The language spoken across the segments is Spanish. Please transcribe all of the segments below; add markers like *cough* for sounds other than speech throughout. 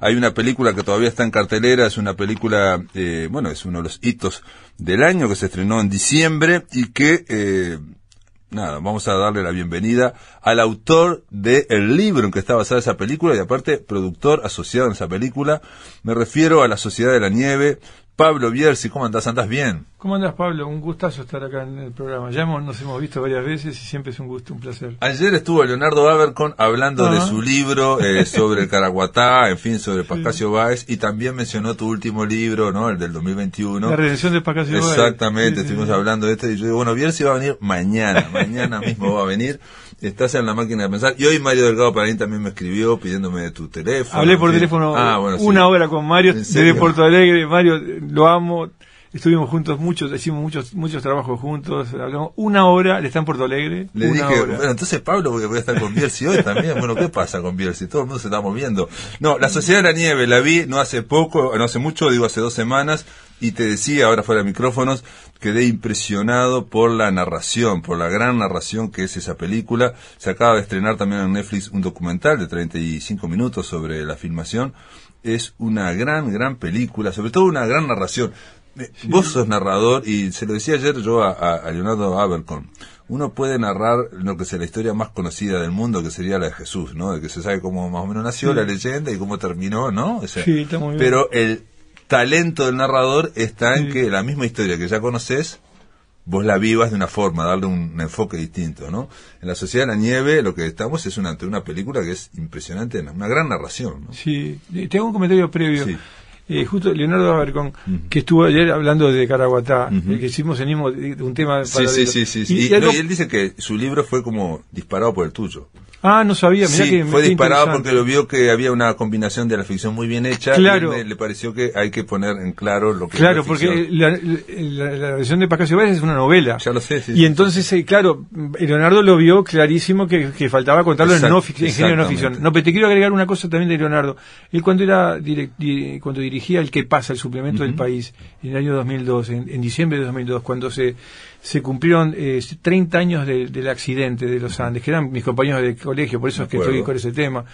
Hay una película que todavía está en cartelera, es una película, eh, bueno, es uno de los hitos del año que se estrenó en diciembre y que, eh, nada, vamos a darle la bienvenida al autor del libro en que está basada esa película y aparte productor asociado en esa película. Me refiero a La Sociedad de la Nieve, Pablo Bierzi, ¿cómo andás? ¿Andás bien? ¿Cómo andás, Pablo? Un gustazo estar acá en el programa. Ya nos hemos visto varias veces y siempre es un gusto, un placer. Ayer estuvo Leonardo Abercon hablando de su libro eh, sobre el Caraguatá, *laughs* en fin, sobre Pascasio Baez Báez, y también mencionó tu último libro, ¿no? El del 2021. La redención de Pascasio Báez. Exactamente, estuvimos hablando de este, y yo digo, bueno, Bierzi va a venir mañana, mañana mismo va a venir. *laughs* Estás en la máquina de pensar. Y hoy Mario Delgado mí también me escribió pidiéndome tu teléfono. Hablé por teléfono ah, una hora con Mario desde Puerto Alegre. Mario, lo amo. Estuvimos juntos muchos, hicimos muchos muchos trabajos juntos. Hablamos una hora, le está en Porto Alegre. Le una hora. bueno, entonces Pablo, porque voy a estar con Bielsi hoy también. Bueno, ¿qué pasa con Bielsi? Todo el mundo se está moviendo. No, La Sociedad de la Nieve, la vi no hace poco, no hace mucho, digo hace dos semanas y te decía, ahora fuera de micrófonos, quedé impresionado por la narración, por la gran narración que es esa película. Se acaba de estrenar también en Netflix un documental de 35 minutos sobre la filmación. Es una gran, gran película, sobre todo una gran narración. Eh, vos sos narrador y se lo decía ayer yo a, Leonardo Abercorn. Uno puede narrar lo que sea la historia más conocida del mundo, que sería la de Jesús, ¿no? De que se sabe cómo más o menos nació la leyenda y cómo terminó, ¿no? Pero el talento del narrador está en que la misma historia que ya conoces, vos la vivas de una forma, darle un, enfoque distinto, ¿no? En la sociedad de la nieve lo que estamos es una, ante una película que es impresionante, una gran narración. Sí, eh, tengo un comentario previo. Eh, justo Leonardo Abercón, que estuvo ayer hablando de Caraguatá, que hicimos el eh, un tema. Para sí, sí, sí, sí, y él dice que su libro fue como disparado por el tuyo. Ah, no sabía, mirá fue disparado porque lo vio que había una combinación de la ficción muy bien hecha. Claro. Y le, pareció que hay que poner en claro lo que Claro, porque la, versión de paco Vázquez es una novela. Ya lo sé, sí. Y entonces, eh, claro, Leonardo lo vio clarísimo que, faltaba contarlo en, no ficción, no ficción. No, pero te quiero agregar una cosa también de Leonardo. Él cuando era cuando dirigía El que pasa, el suplemento del país, en el año 2002, en diciembre de 2002, cuando se se cumplieron eh, 30 años del accidente de los Andes, que eran mis compañeros de colegio, por eso es que estoy con ese tema.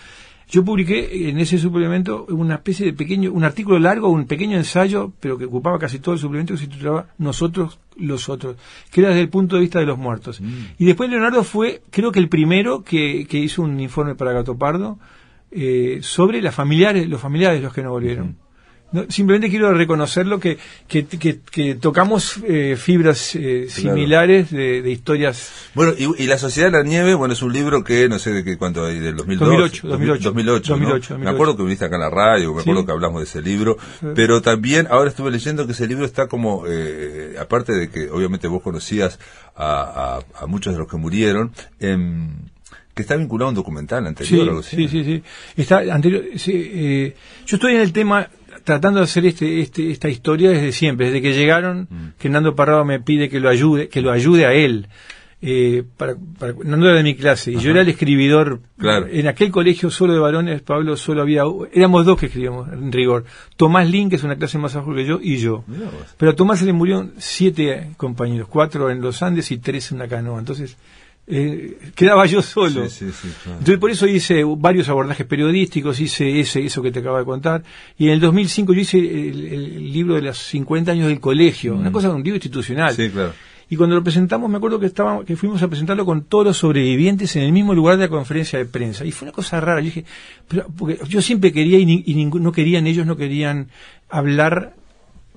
Yo publiqué en ese suplemento una especie de pequeño, un artículo largo, un pequeño ensayo, pero que ocupaba casi todo el suplemento, que se titulaba Nosotros, los otros, que era desde el punto de vista de los muertos. Mm. Y después Leonardo fue, creo que el primero que, hizo un informe para Gato Pardo eh, sobre las familiares, los familiares de los que no volvieron simplemente quiero reconocerlo que, que, tocamos eh, fibras eh, similares de, historias. Bueno, y, La Sociedad de la Nieve, bueno, es un libro que no sé de qué, cuánto hay, del 2002, 2008. 2008, 2008, Me acuerdo que viniste acá en la radio, me acuerdo que hablamos de ese libro, pero también ahora estuve leyendo que ese libro está como, eh, aparte de que obviamente vos conocías a, muchos de los que murieron, em, que está vinculado a un documental anterior. Sí, sí, sí, sí, Está anterior. Sí, yo estoy en el tema tratando de hacer este, este, esta historia desde siempre, desde que llegaron, Fernando mm. que Nando Parrado me pide que lo ayude, que lo ayude a él. Eh, para, Nando era de mi clase y yo era el escribidor. Claro. En aquel colegio solo de varones, Pablo, solo había, éramos dos que escribíamos en rigor. Tomás Lin, que es una clase más abajo que yo, y yo. Pero a Tomás se le murieron siete compañeros, cuatro en los Andes y tres en la canoa. Entonces, eh, quedaba yo solo. Entonces por eso hice varios abordajes periodísticos, hice ese, eso que te acabo de contar. Y en el 2005 yo hice el, libro de los 50 años del colegio, una mm. cosa, de un libro institucional. Claro. Y cuando lo presentamos, me acuerdo que, estábamos que fuimos a presentarlo con todos los sobrevivientes en el mismo lugar de la conferencia de prensa. Y fue una cosa rara. Yo dije, porque yo siempre quería y, no querían, ellos no querían hablar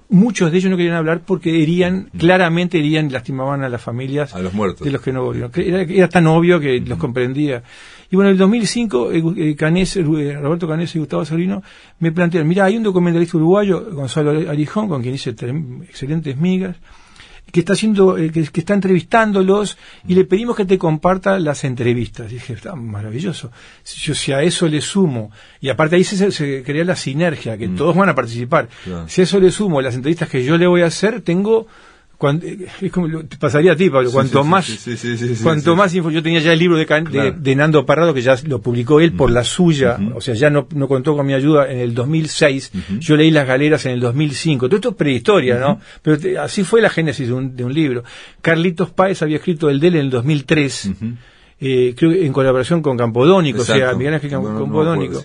muchos de ellos no querían hablar porque herían, mm. claramente herían, lastimaban a las familias a los muertos. de los que no volvieron. Era, tan obvio que mm. los comprendía. Y bueno, en el 2005, eh, eh, Canese eh, Roberto Canés y Gustavo Solino me plantearon, mira, hay un documentalista uruguayo, Gonzalo Arijón, con quien hice excelentes migas, que está haciendo, eh, que, está entrevistándolos y le pedimos que te comparta las entrevistas. Y dije, está maravilloso. Yo si a eso le sumo, y aparte ahí se, crea la sinergia, que mm. todos van a participar. Si a eso le sumo las entrevistas que yo le voy a hacer, tengo cuando, eh, es como te pasaría a ti, Pablo. Cuanto más, cuanto más yo tenía ya el libro de, Nando Parrado que ya lo publicó él por la suya, o sea, ya no, contó con mi ayuda en el 2006. Yo leí Las Galeras en el 2005. Todo esto es prehistoria, ¿no? Pero así fue la génesis de un, de un libro. Carlitos Páez había escrito el de en el 2003 eh, creo que en colaboración con Campodónico, o sea, Miguel Ángel Campodónico.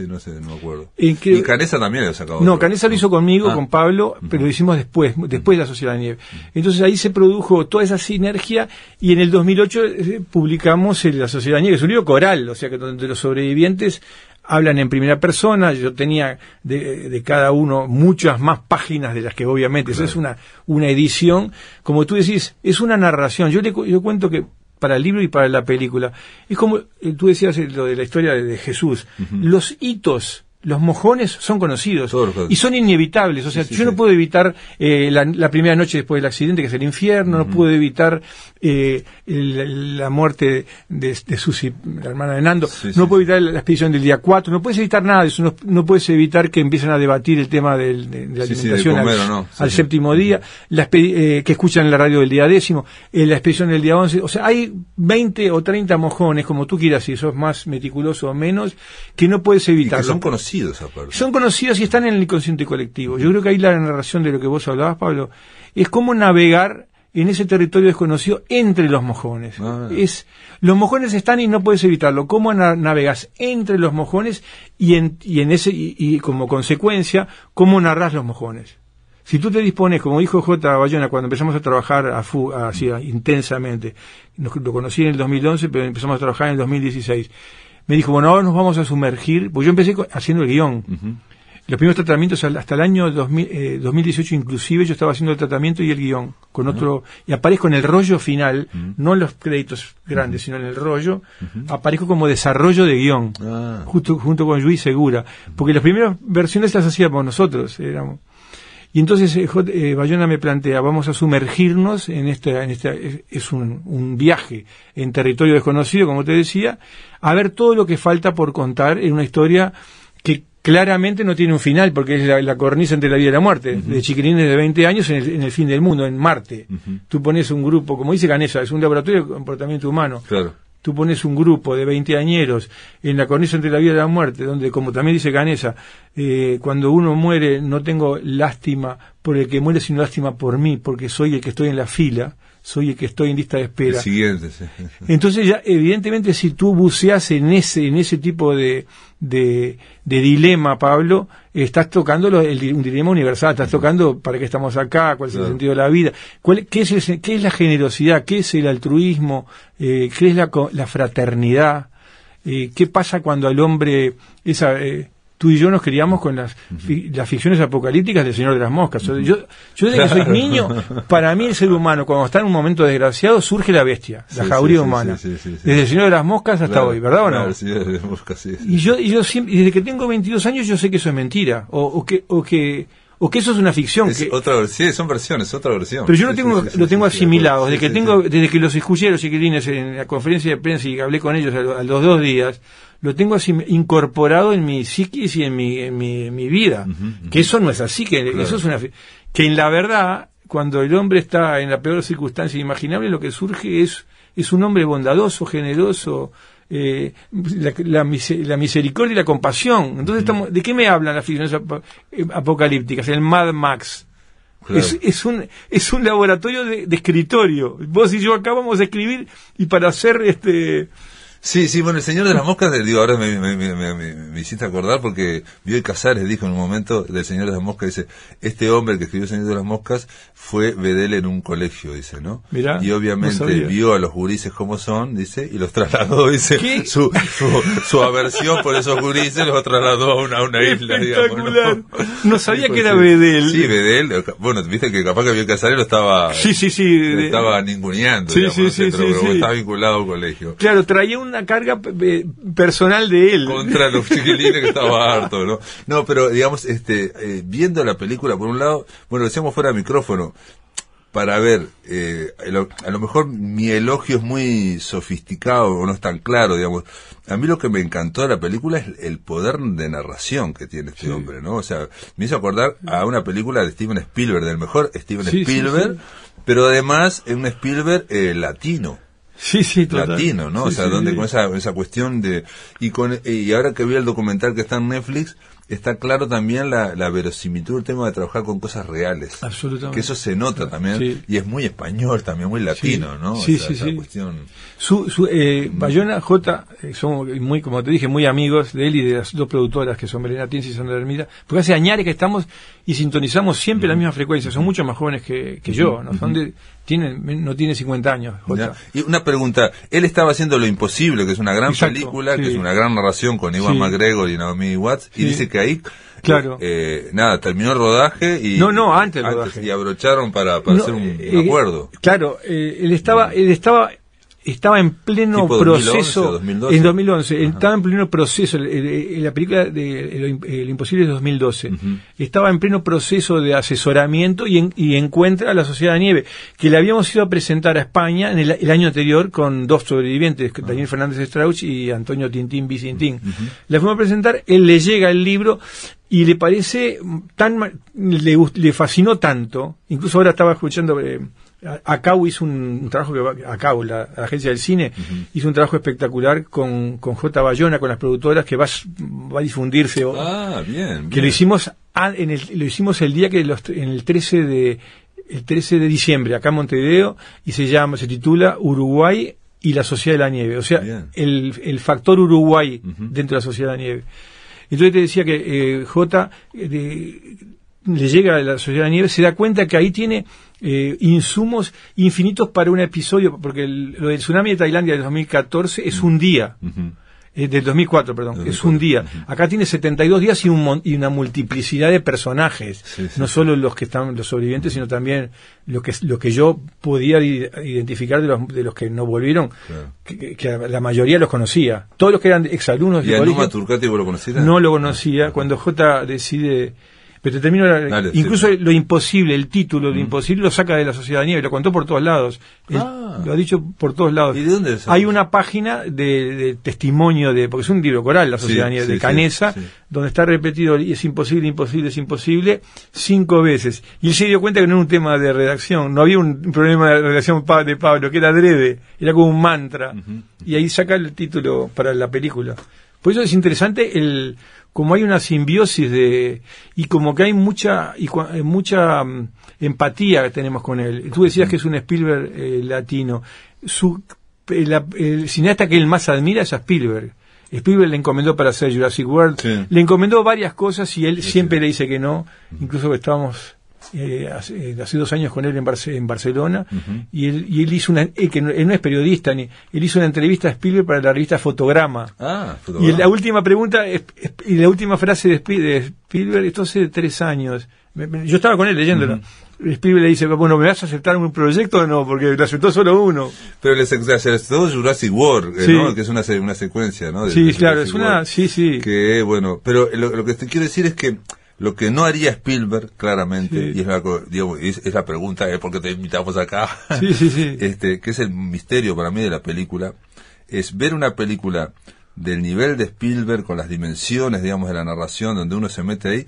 Y, Canesa también lo sacó. No, Canesa lo hizo ah. conmigo, con ah. Pablo, pero lo hicimos después, después de la Sociedad de Nieve. Entonces ahí se produjo toda esa sinergia y en el 2008 eh, publicamos publicamos La Sociedad de Nieve, es un libro coral, o sea, que donde los sobrevivientes hablan en primera persona, yo tenía de, cada uno muchas más páginas de las que obviamente, eso es una, una edición, como tú decís, es una narración, yo, le, yo cuento que para el libro y para la película. Es como eh, tú decías eh, lo de la historia de Jesús. Los hitos los mojones son conocidos y son inevitables. O sea, yo no puedo evitar eh, la, primera noche después del accidente, que es el infierno, no puedo evitar eh, la muerte de, de, Susi, la hermana de Nando, no puedo evitar la, expedición del día 4, no puedes evitar nada de eso, no, puedes evitar que empiecen a debatir el tema de, la alimentación al, séptimo día, eh, que escuchan la radio del día décimo, la expedición del día 11. O sea, hay 20 o 30 mojones, como tú quieras, si sos más meticuloso o menos, que no puedes evitar. son son conocidos y están en el inconsciente colectivo. Yo creo que ahí la narración de lo que vos hablabas, Pablo, es cómo navegar en ese territorio desconocido entre los mojones. Ah. Es, los mojones están y no puedes evitarlo. ¿Cómo navegas entre los mojones y en, y en ese y, como consecuencia cómo narras los mojones? Si tú te dispones, como dijo J. Bayona, cuando empezamos a trabajar intensamente, lo conocí en el 2011, pero empezamos a trabajar en el 2016 me dijo, bueno, ahora nos vamos a sumergir, pues yo empecé haciendo el guión. Los primeros tratamientos, hasta el año 2018 eh, inclusive, yo estaba haciendo el tratamiento y el guión, con otro, y aparezco en el rollo final, no en los créditos grandes, sino en el rollo, aparezco como desarrollo de guión, ah. justo, junto con Luis Segura, porque las primeras versiones las hacíamos nosotros, éramos. Y entonces eh, eh, Bayona me plantea, vamos a sumergirnos en este, en esta es, un, un, viaje en territorio desconocido, como te decía, a ver todo lo que falta por contar en una historia que claramente no tiene un final, porque es la, cornisa entre la vida y la muerte, de chiquilines de 20 años en el, fin del mundo, en Marte. Tú pones un grupo, como dice Canesa, es un laboratorio de comportamiento humano. Claro tú pones un grupo de añeros en la cornisa entre la vida y la muerte, donde, como también dice Canesa, eh, cuando uno muere no tengo lástima por el que muere, sino lástima por mí, porque soy el que estoy en la fila, soy el que estoy en lista de espera. siguiente, Entonces, ya, evidentemente, si tú buceas en ese, en ese tipo de, de, dilema, Pablo, estás tocando un dilema universal, estás tocando para qué estamos acá, cuál es el sentido de la vida, cuál, qué, es qué es la generosidad, qué es el altruismo, eh, qué es la, la fraternidad, eh, qué pasa cuando al hombre, esa, eh, tú y yo nos criamos con las, las ficciones apocalípticas del Señor de las Moscas. yo, yo desde que soy niño, para mí el ser humano, cuando está en un momento desgraciado, surge la bestia, la jauría humana. desde el Señor de las Moscas hasta hoy, ¿verdad o no? moscas, y yo, y yo siempre, desde que tengo 22 años, yo sé que eso es mentira, o, o que, o que o que eso es una ficción. sí, son versiones, otra versión. Pero yo lo tengo, lo tengo asimilado. desde, que tengo, desde que los escuché a los chiquilines en la conferencia de prensa y hablé con ellos a, los dos días, lo tengo así incorporado en mi psiquis y en mi, mi, vida. Que eso no es así, que eso es una... Que en la verdad, cuando el hombre está en la peor circunstancia imaginable, lo que surge es, es un hombre bondadoso, generoso, eh, la, misericordia y la compasión. Entonces, estamos, ¿de qué me hablan las ficciones eh, apocalípticas? El Mad Max. Es, un, es un laboratorio de, de, escritorio. Vos y yo acá vamos a escribir y para hacer este Sí, sí, bueno, el Señor de las Moscas, digo, ahora me, me, hiciste acordar porque Vio el Casares dijo en un momento del Señor de las Moscas, dice, este hombre que escribió el Señor de las Moscas fue bedel en un colegio, dice, ¿no? y obviamente vio a los gurises como son, dice, y los trasladó, dice, su, su, aversión por esos gurises los trasladó a una, isla, digamos. ¿no? sabía que pues era bedel. Sí, bedel, eh, bueno, viste que capaz que vio Casares lo estaba... Sí, sí, sí. estaba ninguneando, sí, digamos, sí, sí, Estaba vinculado al colegio. Claro, traía un una carga eh, personal de él. Contra los *laughs* chiquilines que estaba harto, ¿no? No, pero digamos, este, eh, viendo la película, por un lado, bueno, decíamos fuera de micrófono, para ver, eh, a lo mejor mi elogio es muy sofisticado o no es tan claro, digamos. A mí lo que me encantó de la película es el poder de narración que tiene este hombre, ¿no? O sea, me hizo acordar a una película de Steven Spielberg, del mejor Steven Spielberg, pero además es un Spielberg latino sí, sí, latino, ¿no? o sea, donde con esa, cuestión de... Y, con, eh, y ahora que vi el documental que está en Netflix, está claro también la, la verosimilitud del tema de trabajar con cosas reales. Absolutamente. Que eso se nota también. Y es muy español también, muy latino, ¿no? sí, esa sí. Su, su, eh, mm. Bayona J, eh, son muy, como te dije, muy amigos de él y de las dos productoras que son Belén Atienza y Sandra Hermida, porque hace años que estamos y sintonizamos siempre la mm. misma frecuencia. Son mucho más jóvenes que, que yo, ¿no? Son de, tiene, no tiene 50 años. Y una pregunta, él estaba haciendo Lo Imposible, que es una gran película, que es una gran narración con Ivan McGregor y Naomi Watts, y dice que ahí, claro. Eh, nada, terminó el rodaje y... No, no, antes, rodaje. Y abrocharon para, hacer un, eh, acuerdo. Claro, eh, él, estaba, él estaba estaba en pleno proceso en 2011 estaba en pleno proceso la película de El imposible es 2012 estaba en pleno proceso de asesoramiento y, encuentra a la sociedad nieve que le habíamos ido a presentar a España en el, año anterior con dos sobrevivientes ah. Daniel Fernández Strauch y Antonio Tintín Vicintín. la fuimos a presentar él le llega el libro y le parece tan le, le fascinó tanto incluso ahora estaba escuchando eh, Acabo hizo un trabajo que ACAU, la, agencia del cine, hizo un trabajo espectacular con, J. Bayona, con las productoras, que va, va a difundirse. Ah, bien. bien. Que lo hicimos, el, lo hicimos el día que los, en el 13 de, el 13 de diciembre, acá en Montevideo, y se llama, se titula Uruguay y la Sociedad de la Nieve. O sea, el, factor Uruguay dentro de la Sociedad de la Nieve. Entonces te decía que eh, J. Eh, le llega a la sociedad de nieve, se da cuenta que ahí tiene eh, insumos infinitos para un episodio, porque el, lo del tsunami de Tailandia de 2014 es un día. De eh, del 2004, perdón, es un día. Acá tiene 72 días y, un, y una multiplicidad de personajes. no solo los que están, los sobrevivientes, sino también lo que, lo que yo podía identificar de los, de los que no volvieron, que, la mayoría los conocía. Todos los que eran exalumnos ¿Y de Turcati vos lo conocías? No lo conocía. Cuando J decide pero termino. incluso lo imposible, el título, de mm. imposible, lo saca de la sociedad nieve, lo contó por todos lados. Ah. lo ha dicho por todos lados. ¿Y de dónde Hay una página de, testimonio de. Porque es un libro coral, la sociedad de Canesa, donde está repetido: es imposible, imposible, es imposible, cinco veces. Y él se dio cuenta que no era un tema de redacción, no había un problema de redacción de Pablo, que era adrede, era como un mantra. Y ahí saca el título para la película. Por eso es interesante el como hay una simbiosis de y como que hay mucha y eh, mucha mm, empatía que tenemos con él. Tú decías que es un Spielberg eh, latino. Su, eh, el cineasta que él más admira es a Spielberg. Spielberg le encomendó para hacer Jurassic World, le encomendó varias cosas y él siempre le dice que no, incluso que estábamos eh, hace, eh, hace, dos años con él en, en Barcelona y, él, y él hizo una eh, que no, él no es periodista ni él hizo una entrevista a Spielberg para la revista Fotograma, ah, y la última pregunta y la última frase de Spielberg, de esto hace tres años yo estaba con él leyéndolo Spielberg le dice bueno me vas a aceptar un proyecto o no porque le aceptó solo uno pero le aceptó Jurassic World que es una, una secuencia no sí claro es una sí sí que bueno pero lo, lo que te quiero decir es que lo que no haría Spielberg, claramente, y es la, pregunta, es porque te invitamos acá, *laughs* este, que es el misterio para mí de la película, es ver una película del nivel de Spielberg, con las dimensiones, digamos, de la narración, donde uno se mete ahí,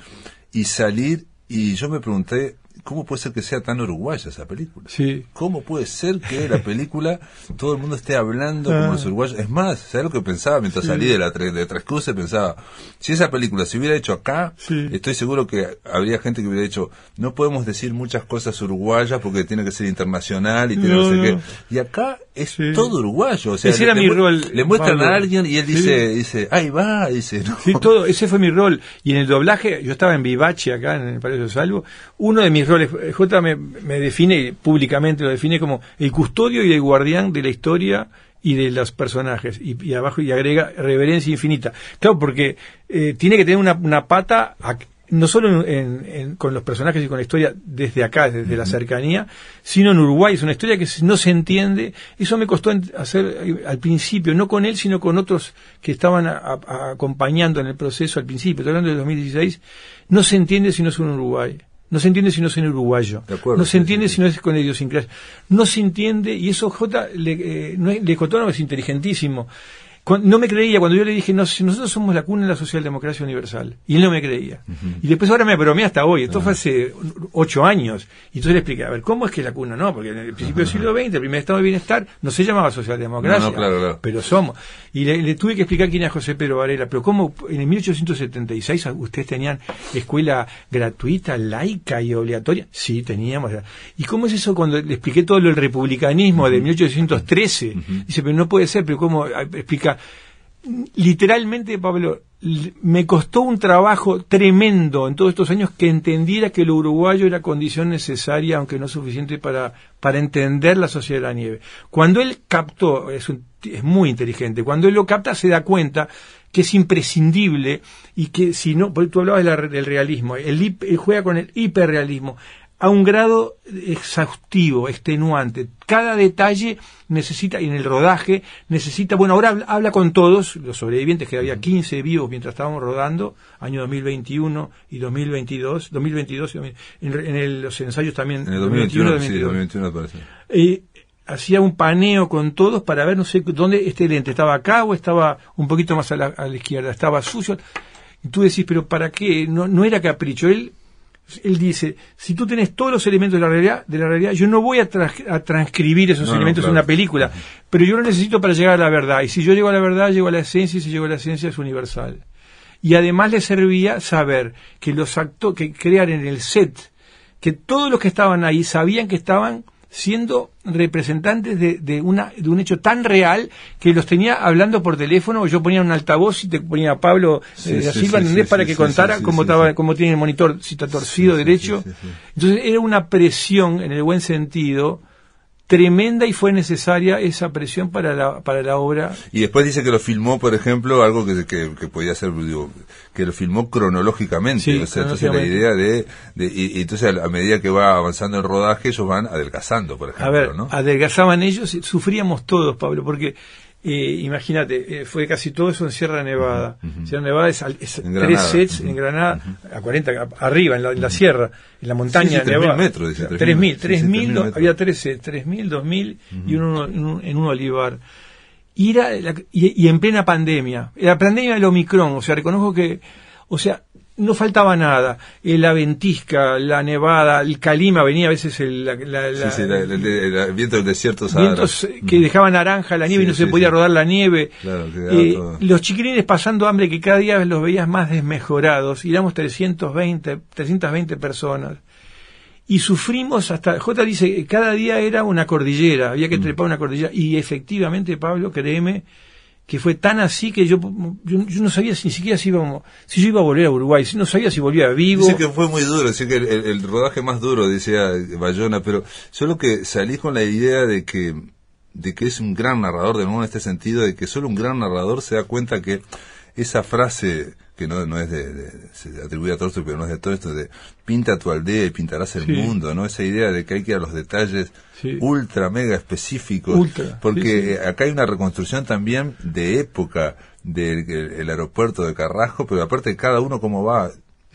y salir, y yo me pregunté, ¿Cómo puede ser que sea tan uruguaya esa película? Sí. ¿Cómo puede ser que la película *laughs* todo el mundo esté hablando como los ah. uruguayos? Es más, ¿sabes lo que pensaba mientras salí de la de Tres Pensaba, si esa película se hubiera hecho acá, estoy seguro que habría gente que hubiera dicho, no podemos decir muchas cosas uruguayas porque tiene que ser internacional y tiene que ser. Y acá es todo uruguayo. ese le, era mi rol. Le muestran a alguien y él dice, dice, ahí va, dice, Sí, todo, ese fue mi rol. Y en el doblaje, yo estaba en Vivache acá en el Palacio Salvo, uno de mis roles, eh, J me, define públicamente, lo define como el custodio y el guardián de la historia y de los personajes. Y, abajo y agrega reverencia infinita. Claro, porque eh, tiene que tener una, pata no solo con los personajes y con la historia desde acá, desde la cercanía, sino en Uruguay. Es una historia que no se entiende. Eso me costó hacer eh, al principio, no con él, sino con otros que estaban acompañando en el proceso al principio, estoy hablando del 2016. No se entiende si no es un Uruguay. No se entiende si no es en uruguayo. no se entiende si no es con idiosincrasia. No se entiende, y eso J, le, eh, no es inteligentísimo no me creía cuando yo le dije, no, nosotros somos la cuna de la socialdemocracia universal. Y él no me creía. Y después ahora me bromea hasta hoy. Esto fue hace ocho años. Y entonces le expliqué, a ver, ¿cómo es que la cuna no? Porque en el principio del siglo XX, el primer estado de bienestar, no se llamaba socialdemocracia. No, claro, Pero somos. Y le, tuve que explicar quién era José Pedro Varela. Pero cómo en el 1876 ustedes tenían escuela gratuita, laica y obligatoria. Sí, teníamos. ¿Y cómo es eso cuando le expliqué todo lo el republicanismo de 1813? Dice, pero no puede ser, pero ¿cómo explicar literalmente, Pablo, me costó un trabajo tremendo en todos estos años que entendiera que el uruguayo era condición necesaria, aunque no suficiente para, para entender la sociedad de la nieve. Cuando él captó, es, muy inteligente, cuando él lo capta se da cuenta que es imprescindible y que si no, porque tú hablabas del realismo, él juega con el hiperrealismo a un grado exhaustivo, extenuante. Cada detalle necesita, y en el rodaje, necesita, bueno, ahora habla, con todos los sobrevivientes, que había 15 vivos mientras estábamos rodando, año 2021 y 2022, en, en los ensayos también. En el 2021, hacía un paneo con todos para ver, no sé, dónde este lente, estaba acá o estaba un poquito más a la, izquierda, estaba sucio. Y tú decís, pero ¿para qué? No, no era capricho. Él él dice, si tú tenés todos los elementos de la realidad, de la realidad yo no voy a, transcribir esos elementos en una película, pero yo lo necesito para llegar a la verdad. Y si yo llego a la verdad, llego a la esencia, y si llego a la esencia es universal. Y además le servía saber que los actos que crear en el set, que todos los que estaban ahí sabían que estaban siendo representantes de, de, una, de un hecho tan real que los tenía hablando por teléfono, yo ponía un altavoz y te ponía a Pablo de Silva para que contara cómo, estaba, cómo tiene el monitor, si está torcido derecho. Entonces era una presión en el buen sentido tremenda y fue necesaria esa presión para la, para la obra. Y después dice que lo filmó, por ejemplo, algo que, podía ser, digo, que lo filmó cronológicamente. o entonces la idea de, y, entonces a medida que va avanzando el rodaje, ellos van adelgazando, por ejemplo. A ver, ¿no? adelgazaban ellos, y sufríamos todos, Pablo, porque eh, Imagínate, fue casi todo eso en Sierra Nevada. Sierra Nevada es, es en tres sets en Granada, a 40, arriba, en la, sierra, en la montaña sí, sí, dice, 3.000, 3.000, había tres sets, 3.000, 2.000 y uno en un, olivar. Y, era y, y en plena pandemia, la pandemia del Omicron, o sea, reconozco que, o sea, no faltaba nada. Eh, la ventisca, la nevada, el calima, venía a veces el, la, viento desierto. Vientos eh, que mm. dejaba naranja la nieve y no se podía rodar la nieve. Claro, eh, los chiquirines pasando hambre que cada día los veías más desmejorados. íbamos veinte 320, 320 personas. Y sufrimos hasta, J dice, cada día era una cordillera, había que mm. trepar una cordillera. Y efectivamente, Pablo, créeme, que fue tan así que yo, yo, no sabía si, ni siquiera si, iba, si yo iba a volver a Uruguay, si no sabía si volvía vivo. sí que fue muy duro, sí que el, rodaje más duro, decía ah, Bayona, pero solo que salí con la idea de que, de que es un gran narrador, de nuevo en este sentido, de que solo un gran narrador se da cuenta que esa frase que no, no es de, se atribuye a esto pero no es de esto de pinta tu aldea y pintarás el mundo, ¿no? Esa idea de que hay que ir a los detalles ultra, mega específicos, porque eh, acá hay una reconstrucción también de época del aeropuerto de Carrasco, pero aparte cada uno como va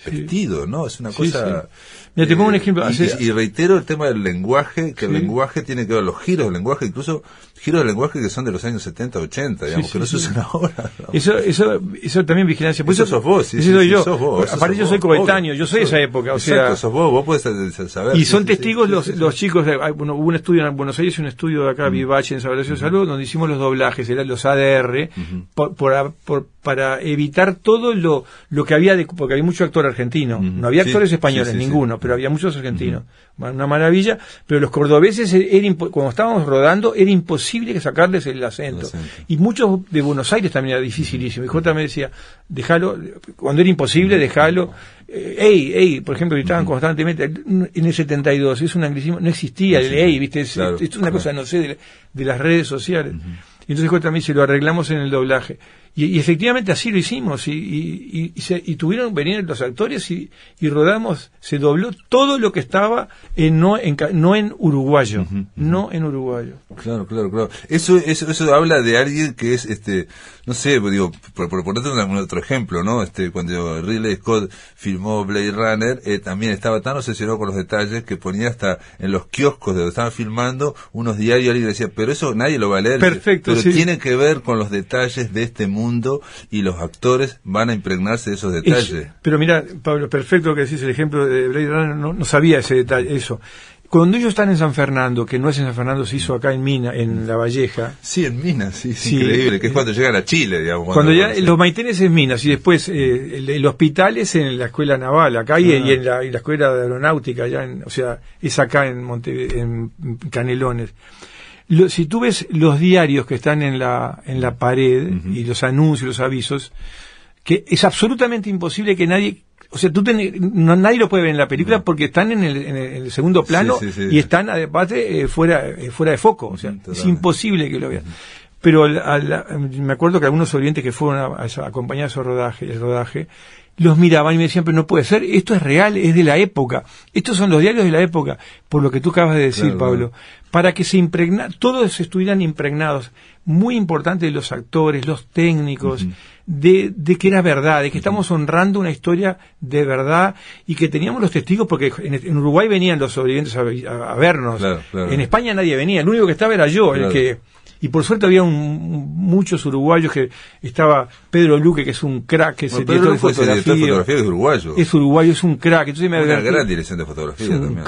vestido, ¿no? Es una cosa un eh, ejemplo. Y, reitero el tema del lenguaje, que el lenguaje tiene que ver, los giros del lenguaje, incluso giros del lenguaje que son de los años 70, 80, digamos, que no se usan *laughs* ahora. Eso, eso, eso también vigilancia. Pues eso, sos vos, eso yo. Aparte yo soy coetáneo, yo soy de esa época. O sea, sos vos, vos podés saber. Y son testigos los, los chicos, eh, hubo un estudio en Buenos Aires un estudio de acá, mm. Vivache, en de mm. Salud, donde hicimos los doblajes, eran los ADR, por, para evitar todo lo, lo que había, de, porque había mucho actor argentino, no había actores españoles, ninguno pero había muchos argentinos. Una maravilla. Pero los cordobeses, e-, cuando estábamos rodando, era imposible que sacarles el acento. Y muchos de Buenos Aires también era dificilísimo. Y J me decía, déjalo, cuando era imposible, déjalo. Eh, ey, ey, por ejemplo, gritaban constantemente. En el 72, es un anglicismo, no existía el ey, ¿viste? Es, es una cosa, no sé, de, las redes sociales. Y entonces Jota me dice, lo arreglamos en el doblaje. Y, efectivamente así lo hicimos. Y, y, y se, tuvieron, venir los actores y, rodamos, se dobló todo lo que estaba en, no, en, no en uruguayo. No en uruguayo. Claro, claro, claro. Eso, eso, habla de alguien que es, este, no sé, pues digo, por, por ponerte otro ejemplo, ¿no? Este, cuando Ridley Scott filmó Blade Runner, eh, también estaba tan obsesionado con los detalles que ponía hasta en los kioscos donde estaban filmando unos diarios y decía, pero eso nadie lo va a leer. Perfecto. Pero tiene que ver con los detalles de este mundo y los actores van a impregnarse de esos detalles. pero mira, Pablo, perfecto que decís el ejemplo de Blade Runner, no, sabía ese detalle, eso. Cuando ellos están en San Fernando, que no es en San Fernando, se hizo acá en Mina, en La Valleja. Sí, en Minas, sí, increíble, que es cuando llegan a Chile, digamos. Cuando, ya, los Maitenes en Minas, y después eh, el, hospital es en la Escuela Naval, acá y, ah. en la, Escuela de Aeronáutica, ya o sea, es acá en, Monte, en Canelones si tú ves los diarios que están en la, en la pared y los anuncios, los avisos, que es absolutamente imposible que nadie o sea, tú no, nadie lo puede ver en la película porque están en el, segundo plano y están, además, eh, fuera, eh, fuera de foco. O sea, es imposible que lo vean. Pero me acuerdo que algunos oyentes que fueron a, acompañar su rodaje, el rodaje, los miraban y me decían, pero no puede ser, esto es real, es de la época, estos son los diarios de la época, por lo que tú acabas de decir, Pablo, para que se impregna, todos estuvieran impregnados, muy importante los actores, los técnicos, de, de, que era verdad, de que estamos honrando una historia de verdad y que teníamos los testigos, porque en, Uruguay venían los sobrevivientes a, vernos, en España nadie venía, el único que estaba era yo, el que... Y por suerte había muchos uruguayos que estaba Pedro Luque, que es un crack, que es bueno, Pedro director, de director de fotografía. es uruguayo. Es uruguayo, es un crack. Una gran dirección de fotografía es un también,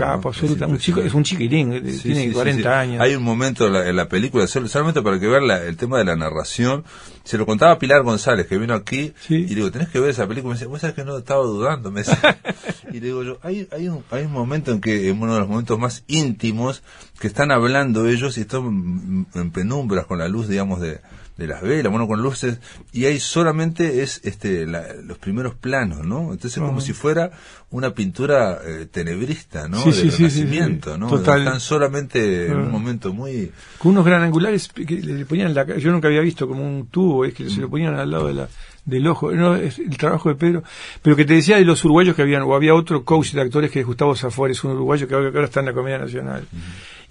es, un chico, es un chiquilín, eh, tiene 40 años. Hay un momento en la, película, solamente para que vean el tema de la narración, se lo contaba Pilar González, que vino aquí, y le digo, tenés que ver esa película. Me dice, vos sabés que no estaba dudando. Me dice, *laughs* y le digo yo, hay, hay, un, hay un momento en que, en uno de los momentos más íntimos, que están hablando ellos y están en penumbras con la luz, digamos, de de las velas, bueno, con luces, y ahí solamente es este la, los primeros planos, ¿no? Entonces es como si fuera una pintura eh, tenebrista, ¿no? Sí, de renacimiento, ¿no? Están solamente en un ah. momento muy... Con unos gran angulares que le ponían la... Yo nunca había visto como un tubo, es que se lo mm. ponían al lado de la, del ojo, no, es el trabajo de Pedro, pero que te decía de los uruguayos que habían, o había otro coach de actores que es Gustavo Zafuárez, un uruguayo que ahora está en la Comedia Nacional. Mm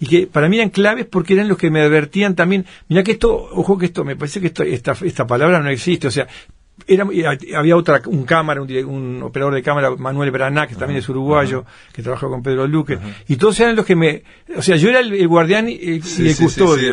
y que para mí eran claves porque eran los que me advertían también, mira que esto, ojo que esto, me parece que esta palabra no existe, o sea, era, había otra, un cámara, un, operador de cámara, Manuel Braná, que también es uruguayo, que trabajó con Pedro Luque, y todos eran los que me, o sea, yo era el, guardián y el, custodio.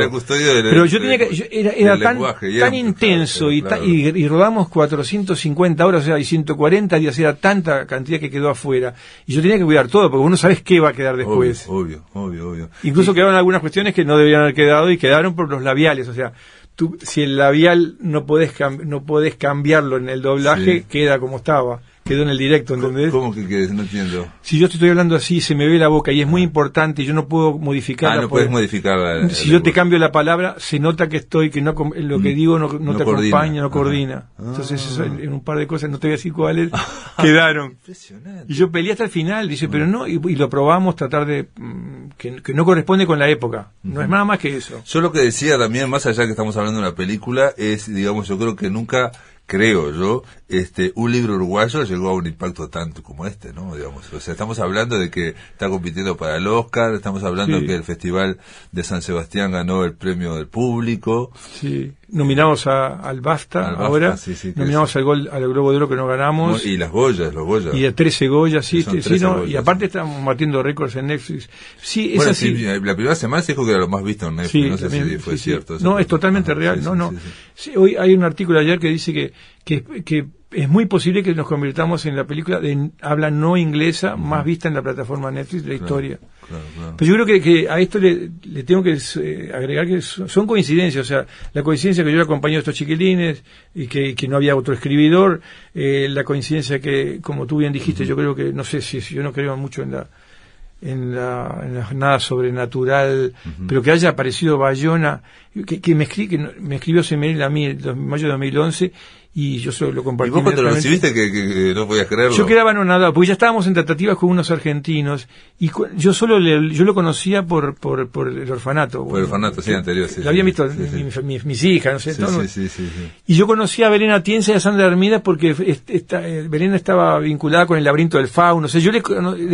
pero yo tenía que, era, tan, intenso Y, rodamos 450 horas, o sea, y 140 días, era tanta cantidad que quedó afuera. Y yo tenía que cuidar todo, porque uno sabes qué va a quedar después. Obvio, obvio, obvio. Incluso quedaron algunas cuestiones que no debían haber quedado y quedaron por los labiales, o sea, si el labial no podés, no cambiarlo en el doblaje, queda como estaba quedó en el directo, ¿entendés? ¿Cómo que No entiendo. Si yo te estoy hablando así, se me ve la boca y es muy ah. importante, yo no puedo modificarla. Ah, no puedes modificarla. Si yo te cambio la palabra, se nota que estoy, que no lo que mm. digo no, te acompaña, no coordina. Ah. Entonces, en un par de cosas, no te voy a decir cuáles, *laughs* quedaron. Impresionante. Y yo peleé hasta el final, dice, mm. pero no, y, lo probamos, tratar de. Mm, que, no corresponde con la época. No es nada más que eso. Yo lo que decía también, más allá que estamos hablando de una película, es, digamos, yo creo que nunca creo yo, este, un libro uruguayo llegó a un impacto tanto como este, ¿no? Digamos, o sea, estamos hablando de que está compitiendo para el Oscar, estamos hablando de que el Festival de San Sebastián ganó el premio del público. Sí. Nominamos a, al Basta ahora, nominamos al, gol, al Globo de Oro que no ganamos. y las Goyas, los Goyas. Y a 13 Goyas, sí, este, sí no, y aparte estamos batiendo récords en Netflix. Sí, bueno, es así. Eh, la primera semana se dijo que era lo más visto en Netflix, no sé si fue cierto. No, es totalmente real, no, no. hoy hay un artículo ayer que dice que, que, que es muy posible que nos convirtamos en la película de habla no inglesa más vista en la plataforma Netflix de la historia. Pero yo creo que, a esto le, tengo que eh, agregar que son coincidencias, o sea, la coincidencia que yo acompañé a estos chiquilines y que, no había otro escribidor, eh, la coincidencia que, como tú bien dijiste, yo creo que, no sé si yo no creo mucho en la, en la, nada sobrenatural, pero que haya aparecido Bayona, que, me, me escribió Semeril a mí en mayo de 2011 y yo lo compartí. ¿Y vos cuando lo recibiste que, no podías creerlo? Yo quedaba anonadado, porque ya estábamos en tratativas con unos argentinos y yo solo yo lo conocía por, por, por el orfanato. Por el orfanato, sí, anterior, sí. Lo visto mi, Mis, hijas, no sé. Y yo conocía a Belén Atienza y a Sandra Hermida porque esta, eh, Belén estaba vinculada con el laberinto del fauno, o sea, yo le,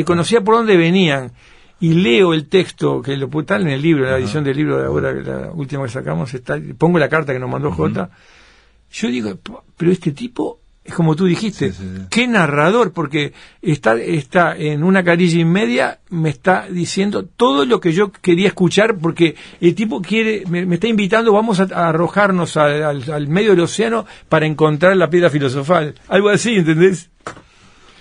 conocía por dónde venían y leo el texto que lo tal en el libro, en la edición del libro de ahora, la última que sacamos, está, pongo la carta que nos mandó Jota. Yo digo, pero este tipo es como tú dijiste, qué narrador, porque está, está en una carilla y media, me está diciendo todo lo que yo quería escuchar, porque el tipo quiere, me, está invitando, vamos a, arrojarnos al, al medio del océano para encontrar la piedra filosofal. Algo así, ¿entendés?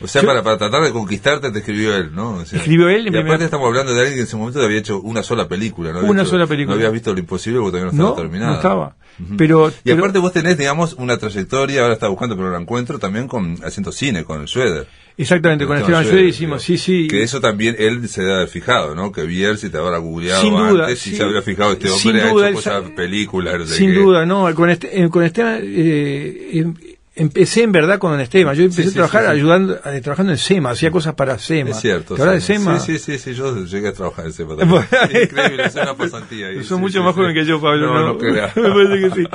O sea, para, para, tratar de conquistarte te escribió él, ¿no? escribió él. Y aparte estamos hablando de alguien que en ese momento había hecho una sola película, ¿no? una sola película. No habías visto lo imposible porque también no estaba No estaba. pero, y aparte vos tenés, digamos, una trayectoria, ahora estás buscando, pero la encuentro también con haciendo cine, con el Schroeder. Exactamente, con Esteban Schroeder hicimos, sí, sí. Que eso también él se había fijado, ¿no? Que Bier si te habrá googleado duda, antes se habría fijado este hombre, ha hecho cosas, películas. sin duda, no. Con, este, con eh, empecé en verdad con Don Esteban. Yo empecé a trabajar ayudando, eh, trabajando en SEMA, hacía mm. cosas para SEMA. Es cierto. de SEMA? Sí, sí, sí, yo llegué a trabajar en SEMA *laughs* también. increíble, es una pasantía. Son mucho más joven que yo, Pablo. No, no, *laughs* Me parece que sí.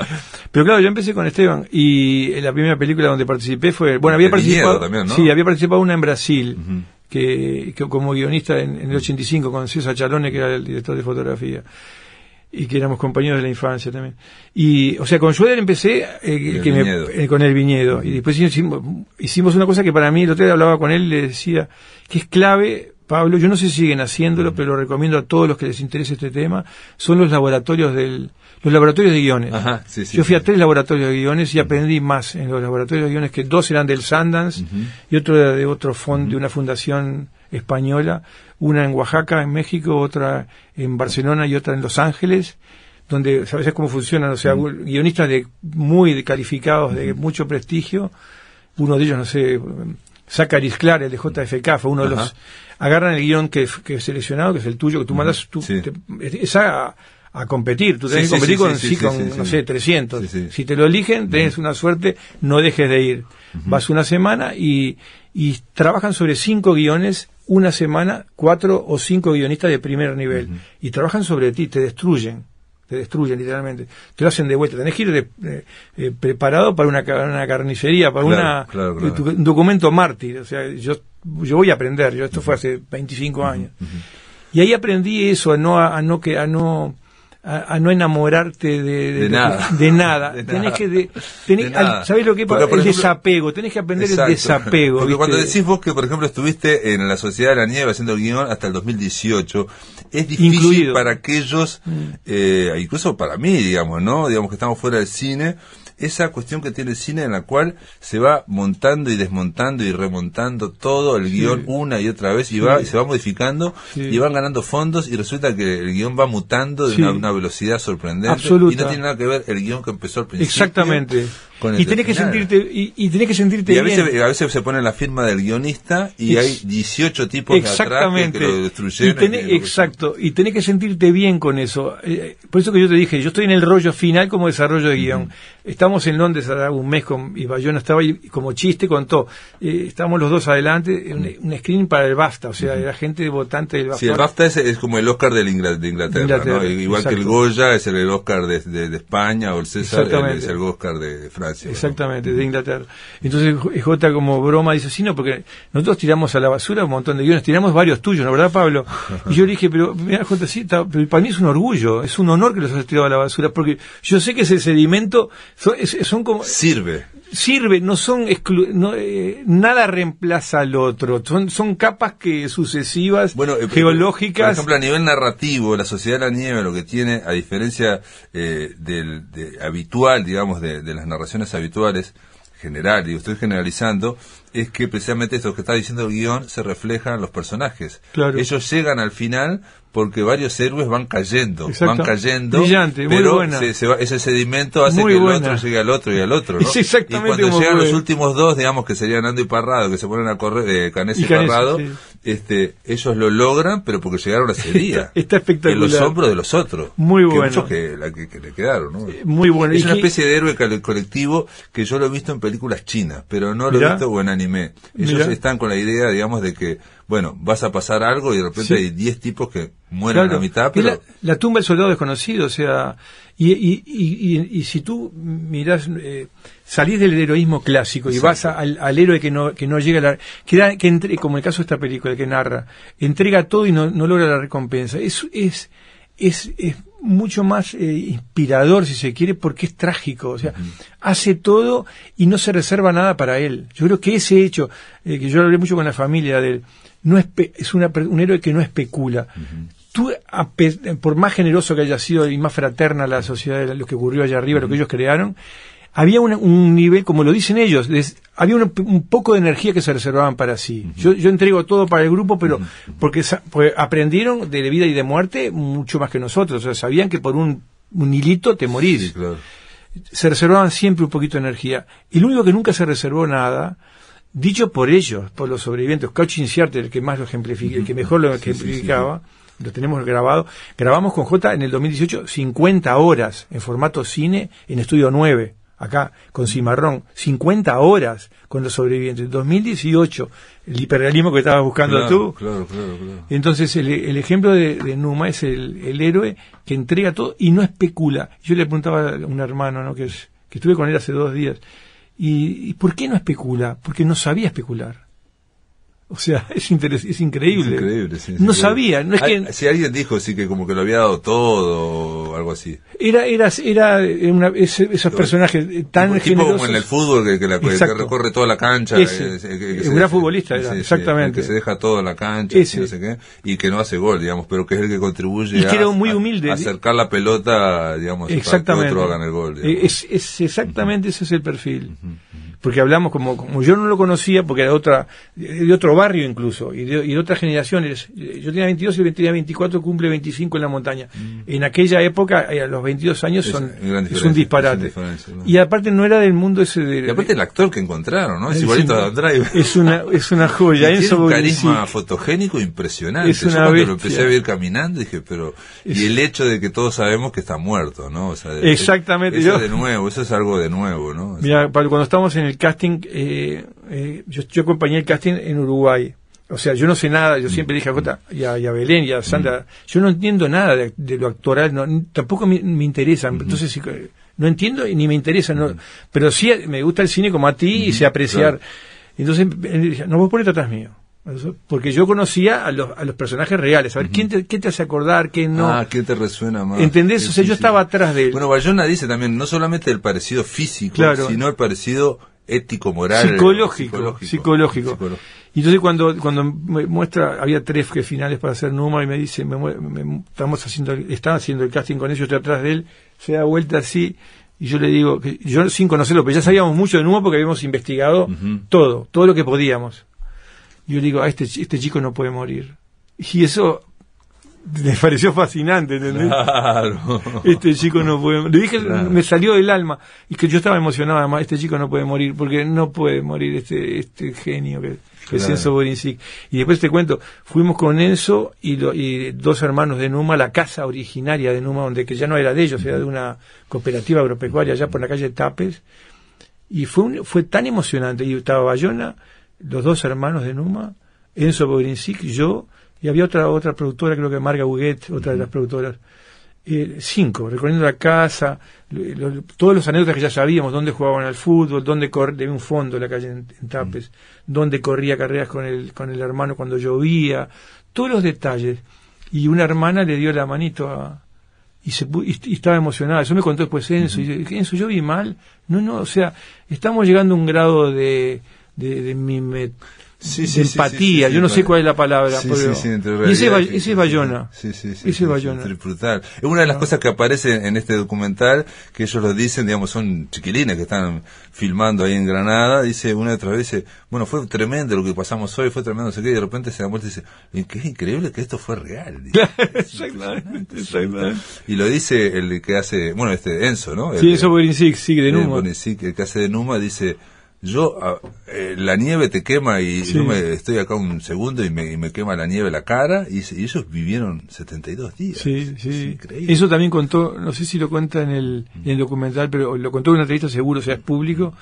Pero claro, yo empecé con Esteban y eh, la primera película donde participé fue, bueno, había participado, sí, había participado una en Brasil. que, como guionista en, en, el 85 con César Chalone, que era el director de fotografía y que éramos compañeros de la infancia también. Y, o sea, con Schroeder empecé eh, eh, con el viñedo. Y después hicimos, una cosa que para mí, el otro hablaba con él y le decía que es clave, Pablo, yo no sé si siguen haciéndolo, mm. pero lo recomiendo a todos los que les interese este tema, son los laboratorios del, los laboratorios de guiones. Ajá, sí, sí, yo fui a tres laboratorios de guiones y mm. aprendí más en los laboratorios de guiones, que dos eran del Sandans y otro de, otro fondo, de una fundación española una en Oaxaca, en México, otra en Barcelona y otra en Los Ángeles, donde sabes cómo funcionan, o sea, mm. guionistas de muy calificados, de mm. mucho prestigio, uno de ellos, no sé, Zacaris Clar, el de mm. JFK, fue uno de los. Agarran el guión que, he seleccionado, que es el tuyo, que tú mandas, tú, a, competir. Tú tienes que competir sí, con, no sé, 300. Si te lo eligen, tenés una suerte, no dejes de ir. Vas una semana y, y trabajan sobre cinco guiones una semana cuatro o cinco guionistas de primer nivel y trabajan sobre ti, te destruyen, te destruyen literalmente, te lo hacen de vuelta, tenés que ir eh, preparado para una, carnicería, para una, eh, un documento mártir, o sea, yo, yo voy a aprender, yo esto fue hace 25 años. Y ahí aprendí eso, no, a no, que, a no a, no enamorarte de, nada. De, nada. *laughs* que. ¿Sabés lo que es El desapego. Tenés que aprender el desapego. Porque cuando decís vos que, por ejemplo, estuviste en la Sociedad de la Nieve haciendo el guión hasta el 2018, es difícil para aquellos, mm. eh, incluso para mí, digamos, ¿no? Digamos que estamos fuera del cine esa cuestión que tiene el cine en la cual se va montando y desmontando y remontando todo el guión una y otra vez y, va, y se va modificando y van ganando fondos y resulta que el guión va mutando de una, velocidad sorprendente y no tiene nada que ver el guión que empezó al principio. Exactamente y tenés que sentirte y, y que sentirte a veces, se pone la firma del guionista y hay 18 tipos exactamente. De que, lo Y exacto, y tenés que sentirte bien con eso. Eh, eh, por eso que yo te dije, yo estoy en el rollo final como desarrollo de guión. Estamos en Londres hace un mes con, y Bayona estaba ahí, como chiste contó, eh, estamos los dos adelante, un, un, screening para el BAFTA, o sea, la gente votante del BAFTA. Sí, el BAFTA es, como el Oscar del de Inglaterra, igual que el Goya es el Oscar de, España o el César es el Oscar de Francia. Exactamente, de Inglaterra. Entonces J como broma dice, sí, no, porque nosotros tiramos a la basura un montón de guiones, tiramos varios tuyos, ¿no verdad, Pablo? Y yo le dije, pero mira, J, sí, para mí es un orgullo, es un honor que los has tirado a la basura, porque yo sé que ese sedimento son como... Sirve Sirve, no son exclu no, eh, nada reemplaza al otro, son, son capas que sucesivas, bueno, eh, eh, geológicas. Por ejemplo, a nivel narrativo, la sociedad de la nieve lo que tiene, a diferencia eh, del habitual, digamos, de las narraciones habituales, general, y estoy generalizando, es que precisamente esto que está diciendo el guión se refleja en los personajes. Claro. Ellos llegan al final porque varios héroes van cayendo, van cayendo, pero Se, ese sedimento hace que el otro llegue al otro y al otro. *laughs* y cuando llegan los últimos dos, digamos que serían Ando y Parrado, que se ponen a correr, eh, y Parrado, este, ellos lo logran, pero porque llegaron a ese *laughs* día. Está espectacular. En los hombros de los otros. Muy bueno. Que muchos que, la, le quedaron, eh, Muy bueno. Es una especie de héroe colectivo que yo lo he visto en películas chinas, pero no lo he visto en anime. Ellos están con la idea, digamos, de que, bueno, vas a pasar algo y de repente hay 10 tipos que mueren a la mitad, pero... La, tumba del soldado desconocido, o sea... Y, y, y, si tú miras eh, salís del heroísmo clásico y vas al, héroe que no, llega a la, que, da, que entre, como el caso de esta película que narra, entrega todo y no, logra la recompensa. Es, es, es, es mucho más eh, inspirador, si se quiere, porque es trágico. O sea, hace todo y no se reserva nada para él. Yo creo que ese hecho, eh, que yo lo hablé mucho con la familia de él, no es, es un héroe que no especula. Tú, por más generoso que haya sido y más fraterna la sociedad, lo que ocurrió allá arriba, lo que ellos crearon, había un, nivel, como lo dicen ellos, había un, poco de energía que se reservaban para sí. yo, entrego todo para el grupo, pero porque, pues, aprendieron de vida y de muerte mucho más que nosotros. O sea, sabían que por un, hilito te morís. Se reservaban siempre un poquito de energía. Y lo único que nunca se reservó nada, dicho por ellos, por los sobrevivientes, Couch Inciarte, el que más lo ejemplifica, el que mejor lo ejemplificaba, lo tenemos grabado. Grabamos con J en el 2018 50 horas en formato cine en Estudio 9 acá con Cimarrón, 50 horas con los sobrevivientes. 2018, el hiperrealismo que estabas buscando tú. Claro, claro, claro. Entonces, el, ejemplo de, Numa es el, héroe que entrega todo y no especula. Yo le preguntaba a un hermano, ¿no? que, estuve con él hace dos días, ¿y por qué no especula? Porque no sabía especular. O sea, *laughs* es, es increíble. increíble no sabía. No es que... Si alguien dijo así que como que lo había dado todo o algo así. Era, era, era eh, una, esos personajes eh, tan tipo como en el fútbol que, recorre toda la cancha. Eh, es, un gran futbolista, exactamente. que se deja toda la cancha y que no hace gol, digamos, pero que es el que contribuye a, muy humilde. acercar la pelota, digamos, para que otro hagan el gol. Es, exactamente ese es el perfil porque hablamos como, yo no lo conocía, porque era de, otra, de otro barrio incluso, y de, otras generaciones. Yo tenía 22 y tenía 24, cumple 25 en la montaña. Mm. En aquella época, eh, a los 22 años, son, es, un disparate. Y aparte no era del mundo ese de... Y aparte el actor que encontraron, ¿no? Es, igualito una, a Es una, *laughs* joya. un carisma fotogénico impresionante. yo cuando lo empecé a ver caminando dije, pero... Y el hecho de que todos sabemos que está muerto, ¿no? Exactamente. Eso de nuevo, eso es algo de nuevo, ¿no? Mira, cuando estamos en el casting, eh, eh, yo, acompañé el casting en Uruguay. O sea, yo no sé nada, yo siempre dije a Jota y a, Belén y a Sandra, mm. yo no entiendo nada de, lo actoral, tampoco me, me interesa. Entonces, no entiendo y ni me interesa, mm. pero sí me gusta el cine como a ti y sé apreciar. Entonces, no vos ponete atrás mío. Porque yo conocía a los, a los personajes reales, a ver quién te, qué te hace acordar, qué no. Ah, qué te resuena más. ¿Entendés? o sea, yo estaba atrás de él. Bueno, Bayona dice también, no solamente el parecido físico, sino el parecido ético, moral. Psicológico, psicológico. Y entonces cuando, cuando me muestra, había tres finales para hacer Numa y me dice, estamos haciendo, están haciendo el casting con ellos, estoy atrás de él, se da vuelta así y yo le digo, yo sin conocerlo, pero ya sabíamos mucho de Numa porque habíamos investigado todo, todo lo que podíamos. Yo le digo, a este, este chico no puede morir. Y eso me pareció fascinante, ¿entendés? Claro. Este chico no puede Le dije, me salió del alma. Y que yo estaba emocionado, además, este chico no puede morir, porque no puede morir este, este genio que, es Enzo Borinsic. Y después te cuento, fuimos con Enzo y, dos hermanos de Numa, la casa originaria de Numa, donde que ya no era de ellos, era de una cooperativa agropecuaria allá por la calle Tapes. Y fue, fue tan emocionante. Y estaba Bayona, los dos hermanos de Numa, Enzo Borinsic, yo, y había otra otra productora, creo que Marga Huguet, otra de las productoras. cinco, recorriendo la casa, todos los anécdotas que ya sabíamos, dónde jugaban al fútbol, dónde corría, un fondo en la calle en, Tapes, dónde corría carreras con el, con el hermano cuando llovía, todos los detalles. Y una hermana le dio la manito y, se, estaba emocionada. Eso me contó después Enzo, y dije, Enzo, yo vi mal. No, no, o sea, estamos llegando a un grado de, de, de sí, empatía, yo no sé cuál es la palabra. y ese, es Bayona. ese es Bayona. brutal. Es una de las ah. cosas que aparece en este documental, que ellos lo dicen, digamos, son chiquilines que están filmando ahí en Granada, dice una de otra vez, bueno, fue tremendo lo que pasamos hoy, fue tremendo, no sé y de repente se da vuelta y dice, Es increíble que esto fue real. *laughs* exactamente, exactamente. Y lo dice el que hace, bueno, este Enzo, ¿no? sí, Enzo de Numa. el que hace de Numa, dice, yo eh, la nieve te quema y yo me, estoy acá un segundo y me, me quema la nieve la cara y, ellos vivieron 72 días. Sí, sí. Eso también contó, no sé si lo cuenta en el, documental, pero lo contó en una entrevista seguro, o sea, es público. Mm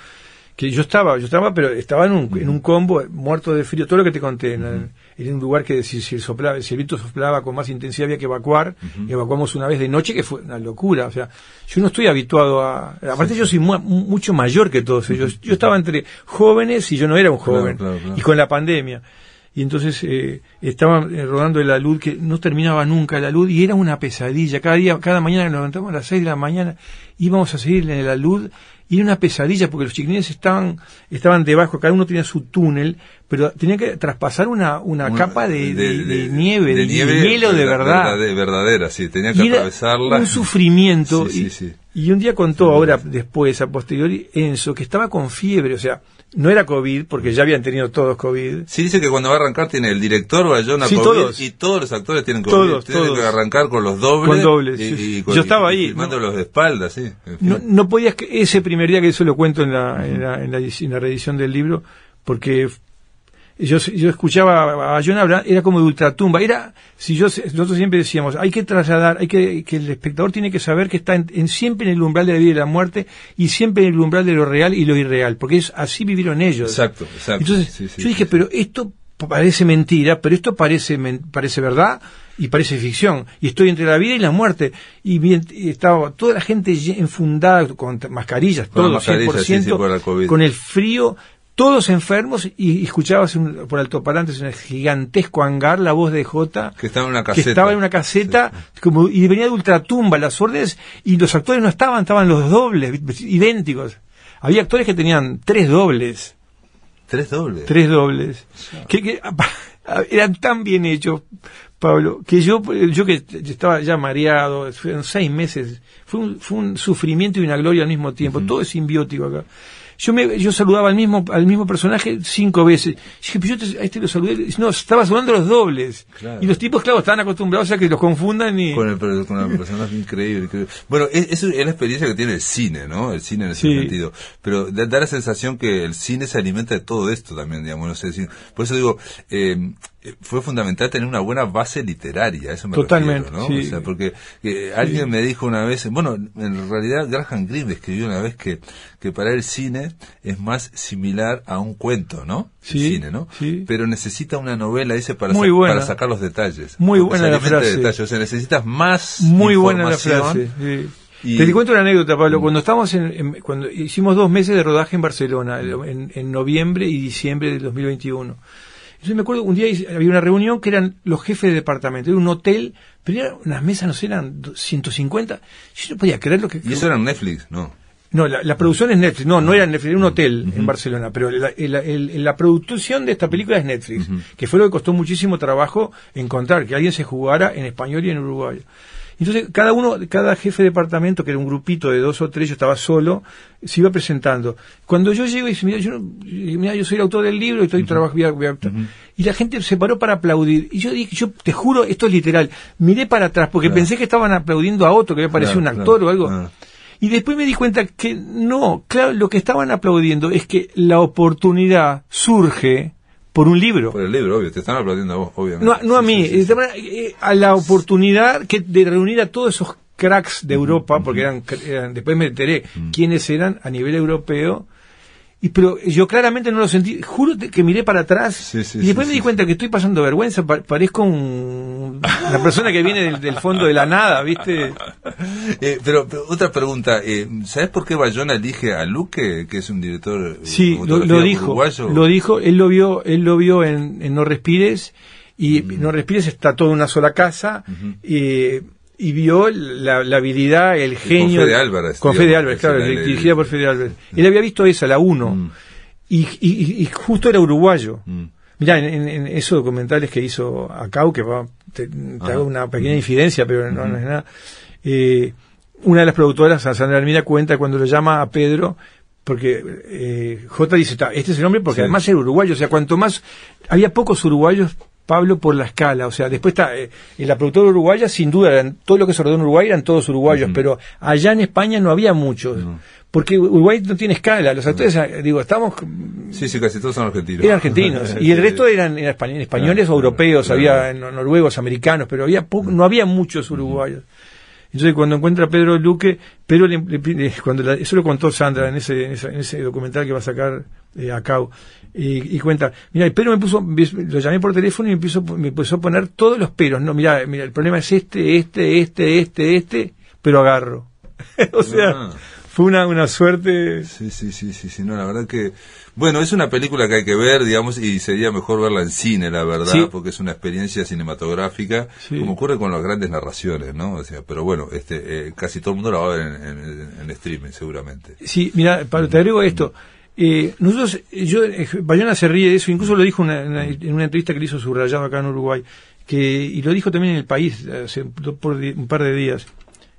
que yo estaba, yo estaba, pero estaba en un, combo, eh, muerto de frío, todo lo que te conté, en, un lugar que si, el, soplaba, si el viento soplaba con más intensidad había que evacuar, evacuamos una vez de noche, que fue una locura, o sea, yo no estoy habituado a... Aparte yo soy mucho mayor que todos ellos, yo, estaba entre jóvenes y yo no era un joven, y con la pandemia. Y entonces eh, estaba eh, rodando la luz, que no terminaba nunca la luz, y era una pesadilla. Cada día, cada mañana nos levantamos a las 6 de la mañana, íbamos a seguir en la luz y era una pesadilla porque los chiquines estaban, estaban debajo, cada uno tenía su túnel, pero tenía que traspasar una, una, capa de, nieve, de, hielo de verdad. De verdadera, sí, tenía que atravesarla. un sufrimiento. y, un día contó ahora, después, a posteriori, Enzo, que estaba con fiebre, o sea, no era COVID, porque ya habían tenido todos COVID. Sí, dice que cuando va a arrancar tiene el director Bayona COVID y todos los actores tienen COVID. Todos, tienen que arrancar con los dobles. Con dobles Yo estaba ahí. filmando los de espaldas sí. No, no podías, ese primer día que eso lo cuento en en, la, en, la, en la reedición del libro, porque yo, escuchaba a John hablar era como de ultratumba, era, si yo, nosotros siempre decíamos, hay que trasladar, hay que, que el espectador tiene que saber que está siempre en el umbral de la vida y la muerte y siempre en el umbral de lo real y lo irreal, porque es así vivieron ellos. Exacto, exacto. Entonces, yo dije, pero esto parece mentira, pero esto parece, parece verdad y parece ficción. Y estoy entre la vida y la muerte. Y, estaba toda la gente enfundada con mascarillas, todo, mascarillas, con el frío todos enfermos y escuchabas un, por en el gigantesco hangar la voz de Jota que estaba en una caseta, que estaba en una caseta como, y venía de ultratumba las órdenes y los actores no estaban, estaban los dobles, idénticos. Había actores que tenían tres dobles. Tres dobles. Tres dobles. Que, *laughs* eran tan bien hechos, Pablo, que yo, yo que estaba ya mareado, fueron seis meses, fue un, fue un sufrimiento y una gloria al mismo tiempo, todo es simbiótico acá. Yo, me, yo saludaba al mismo, al mismo personaje cinco veces. Dije, pues yo te, a este lo saludé. No, estaba saludando los dobles. Y los tipos, claro, están acostumbrados a que los confundan y. Con, el, con persona increíble, Bueno, e, es, es, la experiencia que tiene el cine, ¿no? El cine en ese sentido. Pero da, la sensación que el cine se alimenta de todo esto también, digamos. No sé, por eso digo, eh, eh, fue fundamental tener una buena base literaria, eso me Totalmente, ¿no? porque eh, alguien me dijo una vez, bueno, en realidad Graham Greene escribió una vez que, que para el cine es más similar a un cuento, ¿no? Sí, cine, ¿no? Sí. Pero necesita una novela, dice, para, sacar los detalles. Muy buena la frase. Detalles. O sea, necesitas más Muy buena la frase, Te cuento una anécdota, Pablo. Mm. Cuando estábamos en, cuando hicimos dos meses de rodaje en Barcelona, mm. en, en noviembre y diciembre del 2021. Yo me acuerdo un día había una reunión que eran los jefes de departamento, era un hotel, pero eran unas mesas, no sé, eran 150. Yo no podía creer lo que. Y eso era Netflix, ¿no? No, la, producción es Netflix, no, no era Netflix, era un hotel en Barcelona, pero la, producción de esta película es Netflix, que fue lo que costó muchísimo trabajo encontrar, que alguien se jugara en español y en uruguayo. Entonces, cada uno, cada jefe de departamento, que era un grupito de dos o tres, yo estaba solo, se iba presentando. Cuando yo llego y dice, mira, yo, yo soy el autor del libro y estoy trabajando. Y la gente se paró para aplaudir. Y yo dije, yo te juro, esto es literal. Miré para atrás porque pensé que estaban aplaudiendo a otro, que me parecía un actor o algo. Ah. Y después me di cuenta que no, claro, lo que estaban aplaudiendo es que la oportunidad surge por un libro. Por el libro, obvio, te están aplaudiendo a vos, obviamente. No, no a mí, sí, eh, eh, a la oportunidad que de reunir a todos esos cracks de Europa, porque eran, después me enteré mm. quiénes eran a nivel europeo y, pero yo claramente no lo sentí. Juro que miré para atrás y después me di cuenta que estoy pasando vergüenza. parezco una persona que viene del, fondo de la nada, ¿viste? Eh, pero, otra pregunta. Eh, ¿Sabes por qué Bayona elige a Luque, que es un director eh, sí, lo, dijo, Lo dijo, él lo vio, él lo vio en, No Respires y mm. No Respires está toda una sola casa. y y vio la, habilidad, el genio. Con Fede Álvarez. Con Fede Álvarez, claro, dirigida por Fede Álvarez. Él había visto esa, la 1. Mm. Y, y, justo era uruguayo. mira mm. Mirá, en, esos documentales que hizo Acau, que va, te, una pequeña mm. infidencia, pero no, es nada. Eh, una de las productoras, Sandra Almira, cuenta cuando lo llama a Pedro, porque eh, J dice, este es el nombre, porque además era uruguayo, o sea, cuanto más, había pocos uruguayos Pablo por la escala, o sea, después está eh, la productora uruguaya, sin duda, eran, todo lo que se rodó en Uruguay eran todos uruguayos, pero allá en España no había muchos, porque Uruguay no tiene escala, los actores, eh, digo, estamos... Sí, sí, casi todos son argentinos. Eran argentinos, *laughs* y el resto eran, españoles ah, o europeos, había noruegos, americanos, pero había no había muchos uruguayos. Entonces, cuando encuentra a Pedro Luque, Pedro le, cuando eso lo contó Sandra en ese, en ese documental que va a sacar eh, Y, cuenta, mira, el pero me puso, lo llamé por teléfono y me, puso, me puso a poner todos los peros. No, mira, mira, el problema es este, este, este, este, este, pero agarro. *laughs* o sea, ah. fue una, una suerte. Sí, sí, sí, sí, sí, no, la verdad que, bueno, es una película que hay que ver, digamos, y sería mejor verla en cine, la verdad, porque es una experiencia cinematográfica, como ocurre con las grandes narraciones, ¿no? sea, pero bueno, este, eh, casi todo el mundo la va a ver en, streaming, seguramente. Sí, mira, te agrego esto. Eh, nosotros, yo, Bayona eh, se ríe de eso, incluso lo dijo en una entrevista que le hizo subrayado acá en Uruguay, que, y lo dijo también en el país eh, hace un par de días.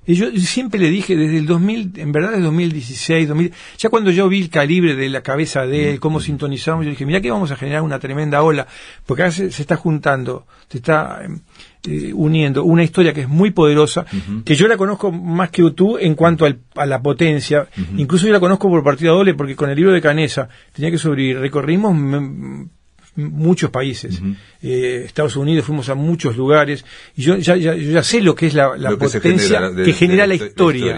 Y yo siempre le dije, desde el 2000, en verdad desde 2016, 2000, ya cuando yo vi el calibre de la cabeza de él, cómo sintonizamos, yo dije, mira que vamos a generar una tremenda ola, porque ahora se, está juntando, se está eh, uniendo una historia que es muy poderosa, que yo la conozco más que tú en cuanto al, a la potencia, incluso yo la conozco por partida doble, porque con el libro de Canesa tenía que sobrevivir, recorrimos muchos países. Eh, Estados Unidos, fuimos a muchos lugares. Y yo ya, sé lo que es la, potencia que, genera, la, historia.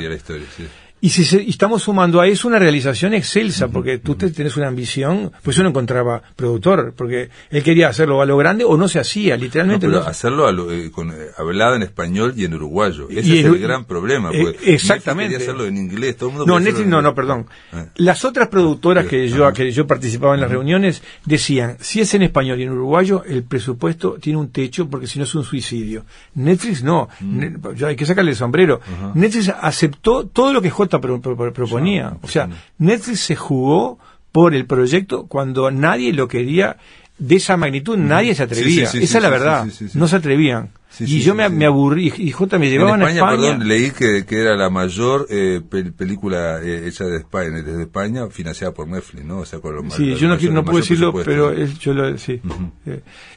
Y si estamos sumando a eso una realización excelsa, porque tú te, tenés una ambición, pues uno encontraba productor, porque él quería hacerlo a lo grande o no se hacía, literalmente. hacerlo eh, eh, hablado en español y en uruguayo. Ese es el, gran problema. Eh, exactamente. hacerlo en inglés, todo No, Netflix, no, perdón. Ah. Las otras productoras que yo, que yo participaba en las reuniones decían, si es en español y en uruguayo, el presupuesto tiene un techo porque si no es un suicidio. Netflix no. hay que sacarle el sombrero. Netflix aceptó todo lo que J proponía. O sea, Netflix se jugó por el proyecto cuando nadie lo quería de esa magnitud, nadie se atrevía. esa es la verdad, no se atrevían. y yo me, aburrí, y J me llevaban España, a España. Perdón, leí que, era la mayor eh, película eh, hecha de España, desde España, financiada por Netflix, ¿no? O sea, con Sí, yo no, puedo decirlo, pero yo lo, sí.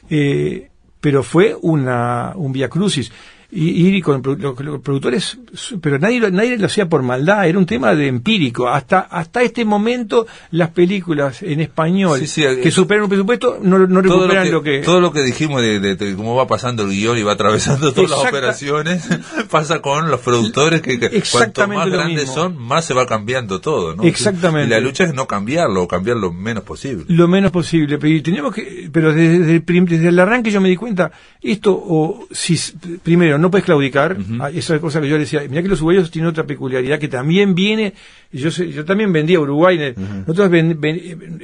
Eh, pero fue una, un Vía crucis y, con los, productores, pero nadie, nadie lo hacía por maldad, era un tema de empírico. Hasta, hasta este momento las películas en español eh, que superan un presupuesto no, no recuperan lo que, Todo lo que dijimos de, cómo va pasando el guión y va atravesando todas las operaciones *laughs* pasa con los productores que, cuanto más grandes son, más se va cambiando todo. Exactamente. Y la lucha es no cambiarlo o cambiar lo menos posible. Lo menos posible, pero, teníamos que, pero desde, el, desde el arranque yo me di cuenta, esto, o si primero, no puedes claudicar. Ah, esa es cosa que yo decía. Mira que los uruguayos tienen otra peculiaridad que también viene. Yo, yo también vendía a Uruguay. Nosotros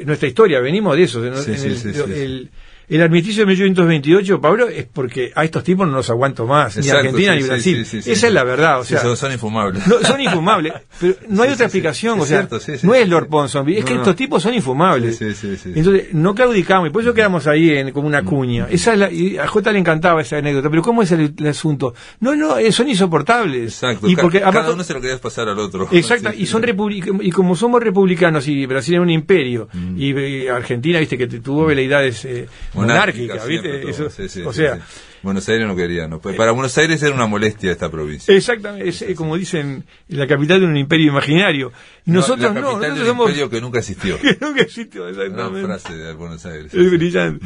nuestra historia venimos de eso. el, el armisticio de 1828, Pablo, es porque a estos tipos no los aguanto más, Ni Argentina ni Brasil. Esa es la verdad. O sea, son, infumables. No, son infumables, *laughs* pero no hay otra explicación. no es Lord Ponsonby, es que estos tipos son infumables. Entonces, no claudicamos, y por eso mm. quedamos ahí en, como una mm. cuña. Esa es la, a J le encantaba esa anécdota, pero ¿cómo es el, asunto? No, no, eh, son insoportables. Exacto, y porque, cada, uno se lo quería pasar al otro. *laughs* Exacto, y, son y como somos republicanos y Brasil es un imperio, mm. y, eh, Argentina, viste, que tuvo veleidades. Eh, monárquica, ¿viste? o sea, Buenos Aires no quería, no. Pues eh, para Buenos Aires era una molestia esta provincia. Exactamente, es, eh, como dicen, la capital de un imperio imaginario. nosotros no, la capital de un imperio que nunca existió. *laughs* que nunca existió, exactamente. Una frase de Buenos Aires. Es brillante.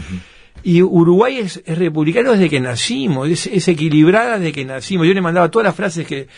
Y Uruguay es, republicano desde que nacimos, es, es, equilibrada desde que nacimos. Yo le mandaba todas las frases que,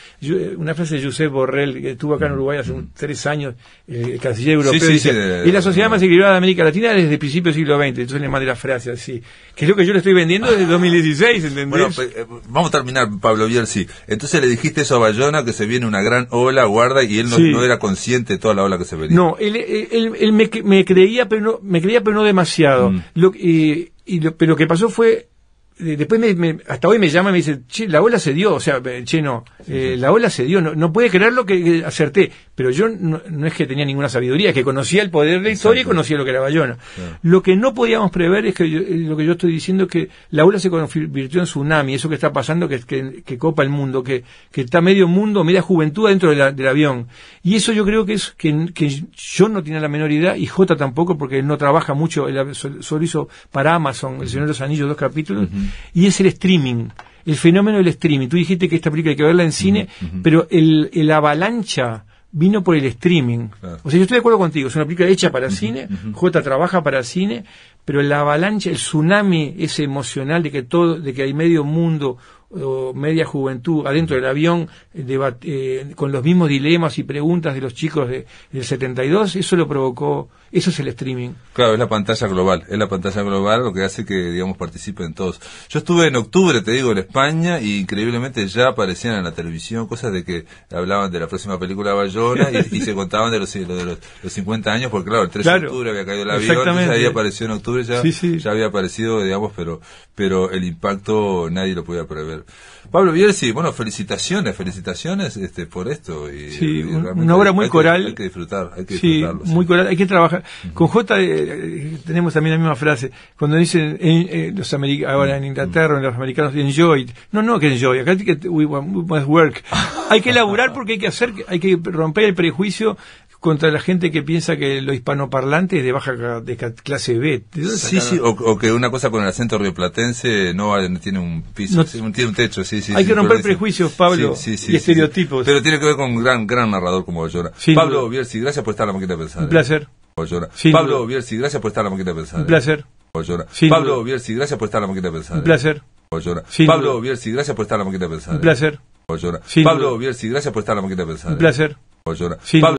una frase de Josep Borrell, que estuvo acá en mm. Uruguay hace un, tres años, el canciller europeo, sí, es la sociedad más equilibrada de América Latina desde el principio del siglo XX. Entonces le mandé la frase así, que es lo que yo le estoy vendiendo desde 2016, *laughs* ¿entendés? Bueno, pues, eh, vamos a terminar, Pablo Vierci, Entonces le dijiste eso a Bayona, que se viene una gran ola, guarda, y él no, era consciente de toda la ola que se venía. No, él, él, me, creía, pero no, me creía, pero no demasiado. Mm. Lo, que eh, y pero que pasó fue después me, me, hasta hoy me llama y me dice, che, la ola se dio, o sea, eh, che, no, eh, la ola se dio, no, no puede creer lo que, acerté, pero yo no, es que tenía ninguna sabiduría, es que conocía el poder de la historia y conocía lo que era Bayona. Lo que no podíamos prever es que eh, lo que yo estoy diciendo es que la ola se convirtió en tsunami, eso que está pasando que, que, que copa el mundo, que, que está medio mundo, media juventud dentro del avión. Y eso yo creo que es que, que yo no tenía la menor idea y J tampoco porque él no trabaja mucho, él solo hizo para Amazon, El Señor de los Anillos, dos capítulos y es el streaming el fenómeno del streaming. Tú dijiste que esta película hay que verla en cine, pero el, avalancha vino por el streaming. O sea, yo estoy de acuerdo contigo, es una película hecha para cine, Jota trabaja para cine, pero la avalancha, el tsunami ese emocional de que todo, de que hay medio mundo o media juventud adentro del avión eh, eh, con los mismos dilemas y preguntas de los chicos de, del 72, eso lo provocó eso es el streaming. Claro, es la pantalla global. Es la pantalla global lo que hace que, digamos, participen todos. Yo estuve en octubre, te digo, en España y increíblemente ya aparecían en la televisión cosas de que hablaban de la próxima película Bayona y, se *laughs* contaban de los, de los, 50 años, porque claro, el 3 de octubre había caído el avión, ya había aparecido en octubre, ya, ya había aparecido, digamos, pero, pero el impacto nadie lo podía prever. Pablo Bielsi, bueno, felicitaciones, felicitaciones este, por esto. Y, sí, una obra muy coral. hay que disfrutar, hay que sí, muy coral, hay que trabajar. Con J eh, tenemos también la misma frase, cuando dicen en, los ahora en Inglaterra, los americanos, enjoy. No, no que enjoy, acá *laughs* hay que, we, work. hay que elaborar porque hay que hacer, hay que romper el prejuicio, contra la gente que piensa que lo hispanoparlante es de baja de clase B. Sí, sí, o, que una cosa con el acento rioplatense no tiene un piso, tiene un techo, sí, sí. Hay que romper prejuicios, Pablo, sí, y estereotipos. Pero tiene que ver con un gran, gran narrador como Llora. Pablo duda. y gracias por estar en la maqueta pensada. Un eh. placer. Pablo duda. y gracias por estar en la maqueta pensada. Un eh. placer. Pablo duda. y gracias por estar en la maqueta pensada. Un eh. placer. Pablo Bierzi, gracias por estar en la maqueta pensada. Un placer. Pablo Bierzi, gracias por estar en la maqueta pensada. Un placer. Pablo